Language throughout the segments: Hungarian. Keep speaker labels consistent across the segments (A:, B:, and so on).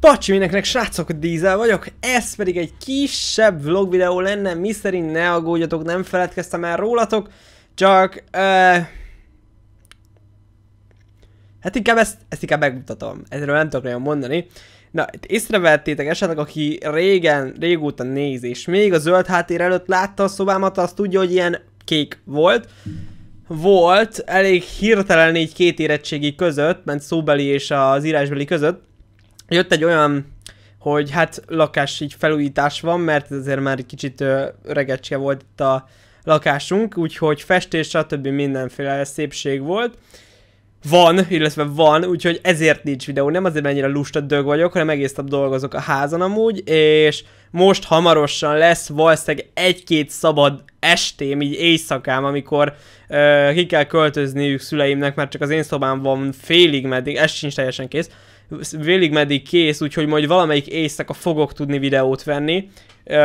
A: Pacsi mindenkinek srácok, Dízel vagyok, ez pedig egy kisebb vlog videó lenne, szerint ne aggódjatok, nem feledkeztem el rólatok, csak... Uh... Hát inkább ezt, ezt inkább megmutatom, erről nem tudok nagyon mondani. Na, itt észrevettétek esetleg, aki régen, régóta néz, és még a zöld háttér előtt látta a szobámat, az tudja, hogy ilyen kék volt. Volt, elég hirtelen így két érettségi között, ment szóbeli és az írásbeli között jött egy olyan hogy hát lakás így felújítás van, mert azért már egy kicsit öregecske volt itt a lakásunk, úgyhogy festés, stb. mindenféle szépség volt. Van, illetve van, úgyhogy ezért nincs videó, nem azért mennyire lusta dög vagyok, hanem egész nap dolgozok a házan amúgy, és most hamarosan lesz valószínűleg egy-két szabad estém, így éjszakám, amikor uh, ki kell költözniük szüleimnek, mert csak az én szobám van félig meddig, ez sincs teljesen kész, Vélig meddig kész, úgyhogy majd valamelyik éjszaka fogok tudni videót venni. Ö,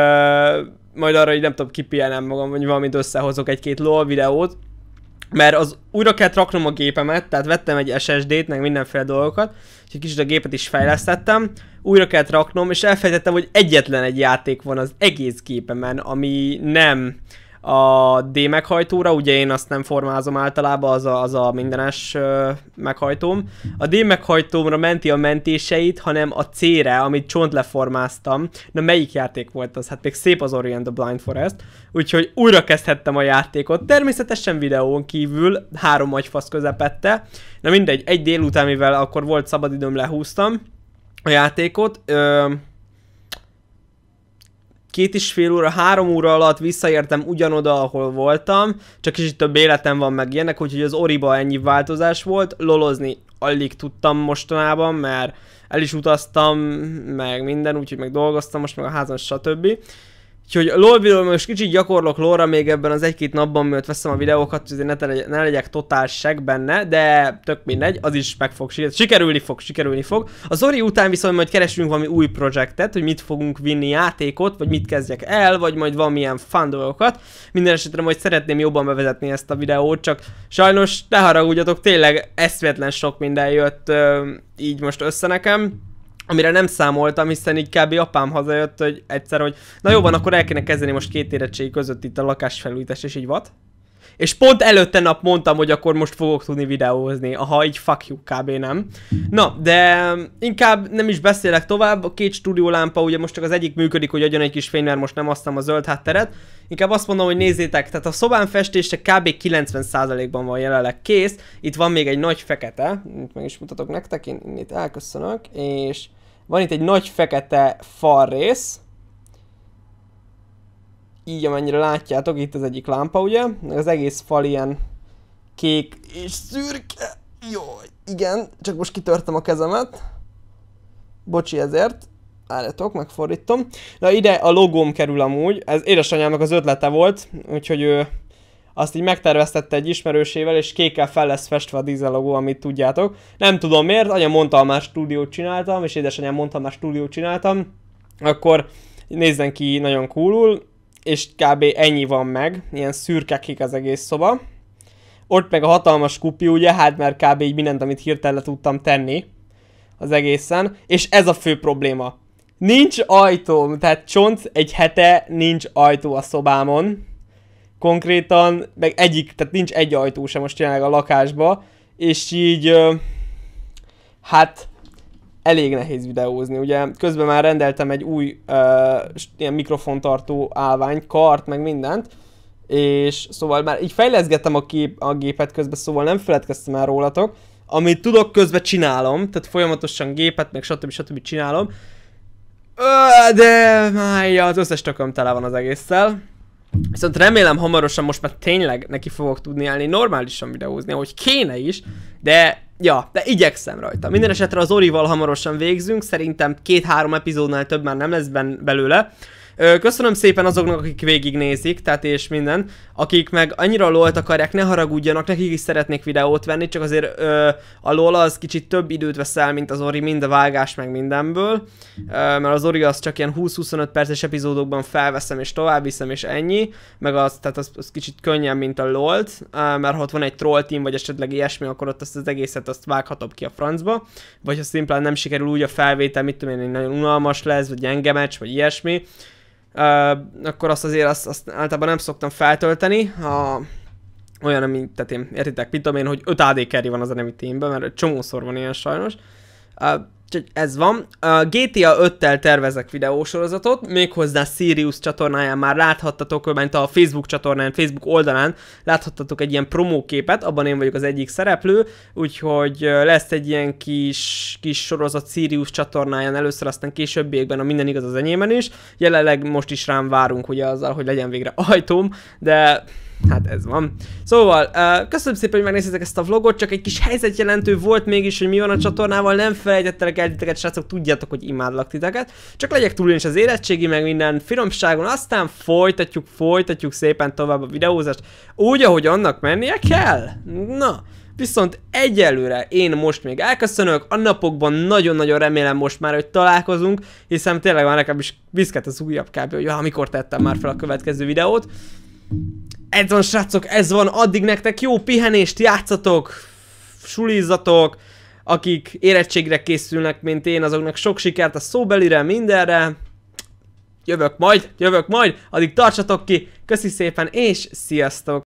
A: majd arra, hogy nem tudom, kipihenem magam, vagy valamit összehozok egy-két LOL videót. Mert az újra kellett raknom a gépemet, tehát vettem egy SSD-t, meg mindenféle dolgokat, és egy kicsit a gépet is fejlesztettem, újra kellett raknom, és elfejtettem, hogy egyetlen egy játék van az egész gépemen, ami nem a D meghajtóra, ugye én azt nem formázom általában, az a, az a mindenes uh, meghajtóm. A D meghajtómra menti a mentéseit, hanem a C-re, amit csont leformáztam. Na melyik játék volt az? Hát még szép az Orient the Blind Forest. Úgyhogy újra kezdhettem a játékot. Természetesen videón kívül, három agyfasz közepette. Na mindegy, egy délután, mivel akkor volt szabadidőm, lehúztam a játékot. Uh, két és fél óra, három óra alatt visszaértem ugyanoda, ahol voltam, csak kicsit több életem van meg ilyenek, úgyhogy az Oriba ennyi változás volt, lolozni alig tudtam mostanában, mert el is utaztam, meg minden, úgyhogy meg dolgoztam most, meg a házam, stb. Úgyhogy lol most kicsit gyakorlok lóra még ebben az egy-két napban, mielőtt veszem a videókat, hogy ne, legy ne legyek totál seg benne, de tök mindegy, az is meg fog sikerülni, sikerülni fog, sikerülni fog. Az Ori után viszont majd keresünk valami új projektet, hogy mit fogunk vinni játékot, vagy mit kezdjek el, vagy majd valamilyen fun dolgokat. Minden esetre majd szeretném jobban bevezetni ezt a videót, csak sajnos ne haragudjatok, tényleg eszvetlen sok minden jött így most össze nekem amire nem számoltam, hiszen így kb. apám hazajött, hogy egyszer, hogy na jó van, akkor el kéne kezdeni most két érettségi között itt a lakásfelújítás, és így vad. És pont előtte nap mondtam, hogy akkor most fogok tudni videózni. Aha, így fuck you, kb. nem. Na, de inkább nem is beszélek tovább. A két lámpa ugye most csak az egyik működik, hogy adjon egy kis fény, mert most nem aztam a zöld hátteret. Inkább azt mondom, hogy nézzétek, tehát a szobán festése kb. 90%-ban van jelenleg kész. Itt van még egy nagy fekete, itt meg is mutatok nektek, én itt elköszönök, és van itt egy nagy fekete fal rész, így amennyire látjátok, itt az egyik lámpa ugye, az egész fal ilyen kék és szürke, jó, igen, csak most kitörtem a kezemet, bocsi ezért, Várjatok, megfordítom. Na ide a logóm kerül amúgy, ez édesanyámnak az ötlete volt, úgyhogy ő azt így megterveztette egy ismerősével, és kékkel fel lesz festve a dízel logó, amit tudjátok. Nem tudom miért, anya mondta, már stúdiót csináltam, és édesanyám mondta, már stúdiót csináltam, akkor nézzen ki nagyon coolul, és kb. ennyi van meg, ilyen szürkekik az egész szoba. Ott meg a hatalmas kupi, ugye, hát már kb. így mindent, amit hirtelen le tudtam tenni az egészen, és ez a fő probléma. Nincs ajtó, tehát csont egy hete nincs ajtó a szobámon, konkrétan, meg egyik, tehát nincs egy ajtó sem most jelenleg a lakásba, és így, hát elég nehéz videózni, ugye közben már rendeltem egy új uh, ilyen mikrofontartó állvány, kart, meg mindent, és szóval már így fejleszgettem a, kép, a gépet közben, szóval nem feledkeztem el rólatok, amit tudok, közben csinálom, tehát folyamatosan gépet, meg stb. stb. csinálom, Ö, de mája, az összes tököm tele van az egésszel. Viszont remélem hamarosan most már tényleg neki fogok tudni állni normálisan videózni, ahogy kéne is, de Ja, de igyekszem rajta. Minden esetre az Orival hamarosan végzünk, szerintem két-három epizódnál több már nem lesz ben belőle. Köszönöm szépen azoknak, akik végignézik, tehát és minden. Akik meg annyira lolt akarják, ne haragudjanak, nekik is szeretnék videót venni, csak azért ö, a LOL az kicsit több időt vesz el, mint az Ori, mind a vágás, meg mindenből. Ö, mert az Ori az csak ilyen 20-25 perces epizódokban felveszem és továbbviszem, és ennyi. Meg az, tehát az, az kicsit könnyen, mint a lol mert ha ott van egy troll team, vagy esetleg ilyesmi, akkor ott azt az egészet azt vághatom ki a francba. Vagy ha szimplán nem sikerül úgy a felvétel, mit tudom én, nagyon unalmas lesz, vagy gyenge meccs, vagy ilyesmi, akkor azt azért azt, azt általában nem szoktam feltölteni, ha olyan, ami, tehát én értitek, mit tudom én, hogy 5 AD carry van az enemy teamben, mert csomószor van ilyen sajnos. Úgyhogy ez van. A GTA 5-tel tervezek videósorozatot, méghozzá Sirius csatornáján már láthattatok, mert a Facebook csatornán, Facebook oldalán láthattatok egy ilyen promóképet, abban én vagyok az egyik szereplő, úgyhogy lesz egy ilyen kis, kis sorozat Sirius csatornáján először, aztán későbbiekben a minden igaz az enyémen is. Jelenleg most is rám várunk hogy azzal, hogy legyen végre ajtóm, de hát ez van. Szóval, uh, köszönöm szépen, hogy megnéztétek ezt a vlogot, csak egy kis helyzetjelentő volt mégis, hogy mi van a csatornával, nem felejtettelek el titeket, srácok, tudjátok, hogy imádlak titeket. Csak legyek túl én is az érettségi, meg minden finomságon, aztán folytatjuk, folytatjuk szépen tovább a videózást, úgy, ahogy annak mennie kell. Na, Viszont egyelőre én most még elköszönök, a napokban nagyon-nagyon remélem most már, hogy találkozunk, hiszen tényleg már nekem is viszket az újabb kb, hogy amikor mikor tettem már fel a következő videót. Ez van srácok, ez van, addig nektek jó pihenést, játszatok, sulízzatok, akik érettségre készülnek, mint én, azoknak sok sikert a szóbelire, mindenre. Jövök majd, jövök majd, addig tartsatok ki, köszi szépen, és sziasztok!